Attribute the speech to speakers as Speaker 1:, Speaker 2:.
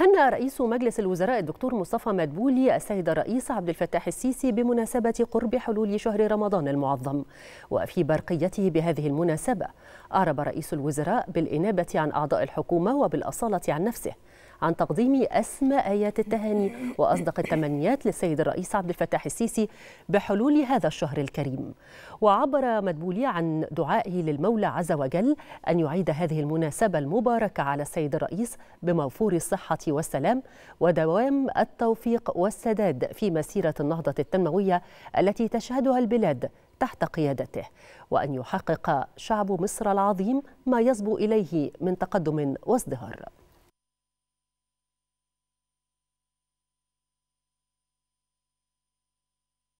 Speaker 1: هنأ رئيس مجلس الوزراء الدكتور مصطفى مدبولي السيد الرئيس عبد الفتاح السيسي بمناسبة قرب حلول شهر رمضان المعظم وفي برقيته بهذه المناسبة أعرب رئيس الوزراء بالإنابة عن أعضاء الحكومة وبالأصالة عن نفسه عن تقديم أسمى آيات التهاني وأصدق التمنيات للسيد الرئيس عبد الفتاح السيسي بحلول هذا الشهر الكريم وعبر مدبولي عن دعائه للمولى عز وجل أن يعيد هذه المناسبة المباركة على السيد الرئيس بموفور الصحة والسلام ودوام التوفيق والسداد في مسيرة النهضة التنموية التي تشهدها البلاد تحت قيادته وأن يحقق شعب مصر العظيم ما يصبو إليه من تقدم وازدهار